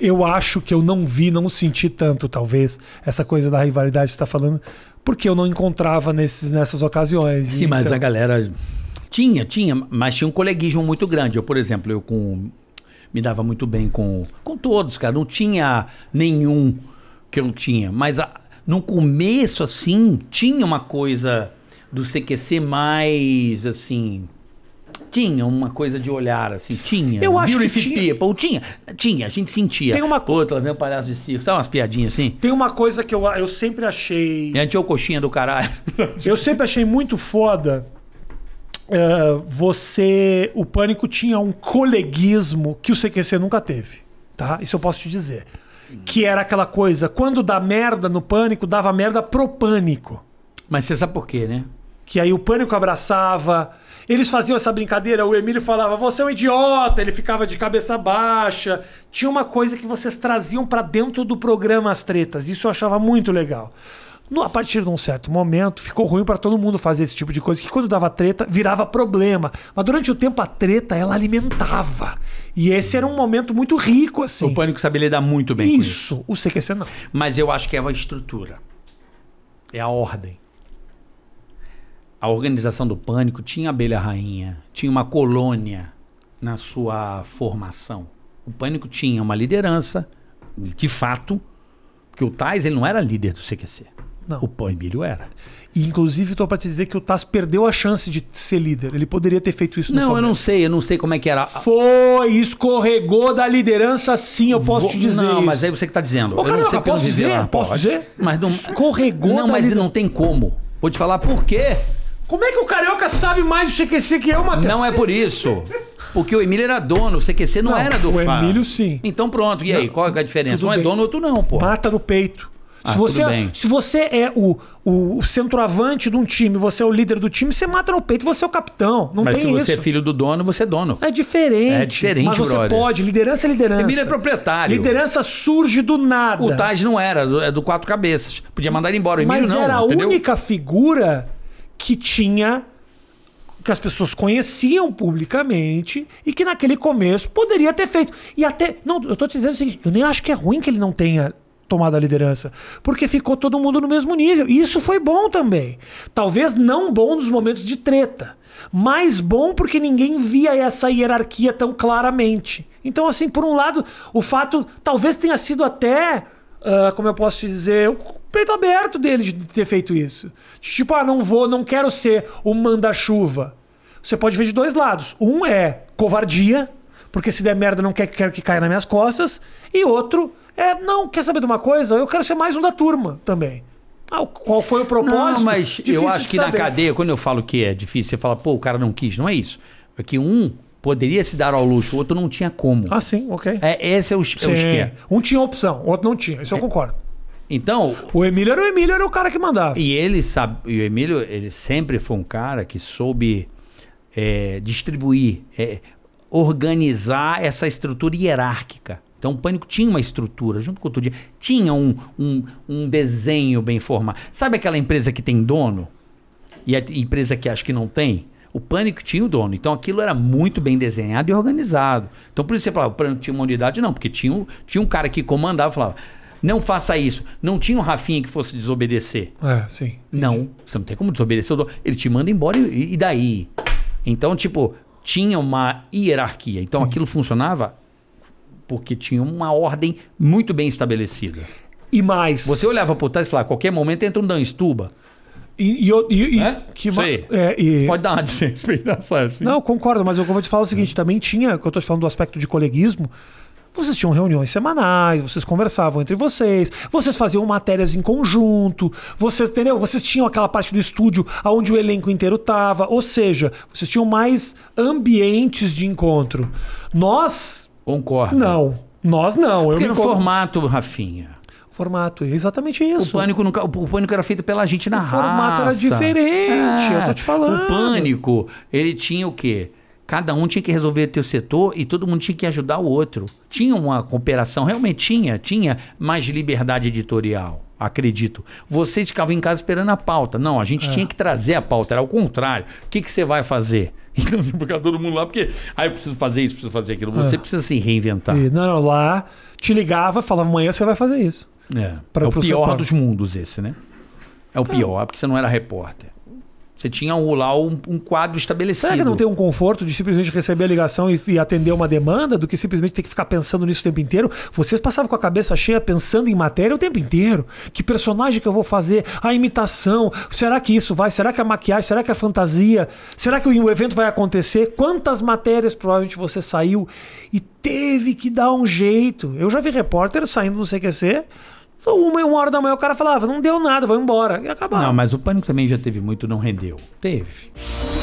eu acho que eu não vi, não senti tanto, talvez, essa coisa da rivalidade que você está falando, porque eu não encontrava nesses, nessas ocasiões. Sim, então... mas a galera. Tinha, tinha, mas tinha um coleguismo muito grande. Eu, por exemplo, eu com. Me dava muito bem com, com todos, cara. Não tinha nenhum que eu não tinha. Mas a, no começo, assim, tinha uma coisa do CQC mais, assim, tinha uma coisa de olhar, assim, tinha. Eu acho Beauty que tinha. People, tinha. Tinha, a gente sentia. Tem uma coisa. Outra, né, um palhaço de circo, sabe umas piadinhas assim? Tem uma coisa que eu, eu sempre achei. é o coxinha do caralho. eu sempre achei muito foda. Uh, você. O Pânico tinha um coleguismo que o CQC nunca teve. Tá? Isso eu posso te dizer. Que era aquela coisa, quando dá merda no pânico, dava merda pro pânico. Mas você sabe por quê, né? que aí o pânico abraçava. Eles faziam essa brincadeira, o Emílio falava, você é um idiota, ele ficava de cabeça baixa. Tinha uma coisa que vocês traziam para dentro do programa as tretas, isso eu achava muito legal. No, a partir de um certo momento, ficou ruim para todo mundo fazer esse tipo de coisa, que quando dava treta, virava problema. Mas durante o tempo, a treta, ela alimentava. E esse era um momento muito rico, assim. O Pânico sabia lidar muito bem isso, com isso. Isso, o CQC não. Mas eu acho que é uma estrutura. É a ordem a organização do pânico tinha abelha rainha, tinha uma colônia na sua formação. O pânico tinha uma liderança, de fato, porque o Tais ele não era líder do CQC. Não. O Pão Emílio era. E, inclusive, estou para te dizer que o Tais perdeu a chance de ser líder. Ele poderia ter feito isso Não, eu não sei, eu não sei como é que era. Foi, escorregou da liderança, sim, eu posso Vou, te dizer. Não, isso. mas aí você que está dizendo. Ô, eu caramba, não sei posso dizer, lá, posso pode. dizer? Mas não, escorregou não, da mas liderança. não tem como. Vou te falar por quê. Como é que o carioca sabe mais do CQC que eu, Matheus? Não é por isso. Porque o Emílio era dono, o CQC não, não era do Fábio. O Emílio sim. Então pronto, e aí? Não, qual é, é a diferença? Um é bem. é dono, outro não, pô. Mata no peito. Ah, se, você, é- se você é o, o centroavante de um time, você é o líder do time, você mata no peito, você é o capitão. Não Mas tem isso. Mas se você é filho do dono, você é dono. É diferente. É diferente, Mas você brother. pode. Liderança é liderança. Emílio é proprietário. Liderança surge do nada. O Taj não era, é do quatro cabeças. Podia mandar ele embora. O Emílio Mas não, era a entendeu? única figura que tinha que as pessoas conheciam publicamente e que naquele começo poderia ter feito. E até. Não, eu tô te dizendo o seguinte: eu nem acho que é ruim que ele não tenha tomado a liderança, porque ficou todo mundo no mesmo nível. E isso foi bom também. Talvez não bom nos momentos de treta, mas bom porque ninguém via essa hierarquia tão claramente. Então, assim, por um lado, o fato talvez tenha sido até Uh, como eu posso te dizer, o peito aberto dele de ter feito isso. Tipo, ah, não vou, não quero ser o manda-chuva. Você pode ver de dois lados. Um é covardia, porque se der merda não quer, quero que caia nas minhas costas. E outro é, não, quer saber de uma coisa? Eu quero ser mais um da turma também. Ah, qual foi o propósito? Não, mas Difícil eu acho que saber. na cadeia, quando eu falo que é difícil, você fala, pô, o cara não quis. Não é isso. É que um poderia se dar ao luxo, o outro não tinha como. Ah, sim, ok. É, esse é o, é o esquema. Um tinha opção, o outro não tinha. Isso eu é. concordo. Então, o Emílio era o Emílio, era o cara que mandava. E ele sabe, e o Emílio, ele sempre foi um cara que soube é, distribuir, é, organizar essa estrutura hierárquica. Então, o pânico tinha uma estrutura, junto com o dia, tinha um, um, um desenho bem formado. Sabe aquela empresa que tem dono? E a empresa que acha que não tem? o pânico tinha o dono. Então aquilo era muito bem desenhado e organizado. Então por isso você falava, o pânico tinha uma unidade, não, porque tinha, tinha um cara que comandava falava. Não faça isso. Não tinha um Rafinha que fosse desobedecer. É, sim. Entendi. Não, você não tem como desobedecer. Ele te manda embora e, e daí? Então, tipo, tinha uma hierarquia. Então, aquilo funcionava porque tinha uma ordem muito bem estabelecida. E mais. Você olhava por trás e falava, a qualquer momento entra um Dan Stuba. E, e, e, né? que Sei. É, e... Pode dar uma desrespeitação. Tá não, concordo, mas eu vou te falar o é. seguinte: também tinha, que eu estou te falando do aspecto de coleguismo, vocês tinham reuniões semanais, vocês conversavam entre vocês, vocês faziam matérias em conjunto, vocês, entendeu? Vocês tinham aquela parte do estúdio onde o elenco inteiro tava, ou seja, vocês tinham mais ambientes de encontro. Nós. Concordo. Não. Nós não. Porque eu no como... formato, Rafinha. Formato, é exatamente isso. O pânico, nunca, o pânico era feito pela gente na o raça. O formato era diferente, é, eu tô é, te falando. O pânico, ele tinha o quê? Cada um tinha que resolver o teu setor e todo mundo tinha que ajudar o outro. Tinha uma cooperação, realmente tinha, tinha mais liberdade editorial acredito. Vocês ficavam em casa esperando a pauta. Não, a gente é. tinha que trazer a pauta, era o contrário. O que, que você vai fazer? Então, tipo, ficar todo mundo lá, porque aí ah, eu preciso fazer isso, preciso fazer aquilo. Você é. precisa se reinventar. E, não, não, lá te ligava, falava, amanhã você vai fazer isso. É, pra, é o pior dos mundos esse, né? É o tá. pior, porque você não era repórter. Você tinha um, lá um, um, quadro estabelecido. Será que não tem um conforto de simplesmente receber a ligação e, e, atender uma demanda do que simplesmente ter que ficar pensando nisso o tempo inteiro? Vocês passavam com a cabeça cheia pensando em matéria o tempo inteiro. Que personagem que eu vou fazer? A imitação? Será que isso vai? Será que a maquiagem? Será que a fantasia? Será que o evento vai acontecer? Quantas matérias provavelmente você saiu e teve que dar um jeito? Eu já vi repórter saindo no CQC então, uma, uma hora da manhã o cara falava, não deu nada, vou embora. E acabava. Não, mas o pânico também já teve muito, não rendeu. Teve.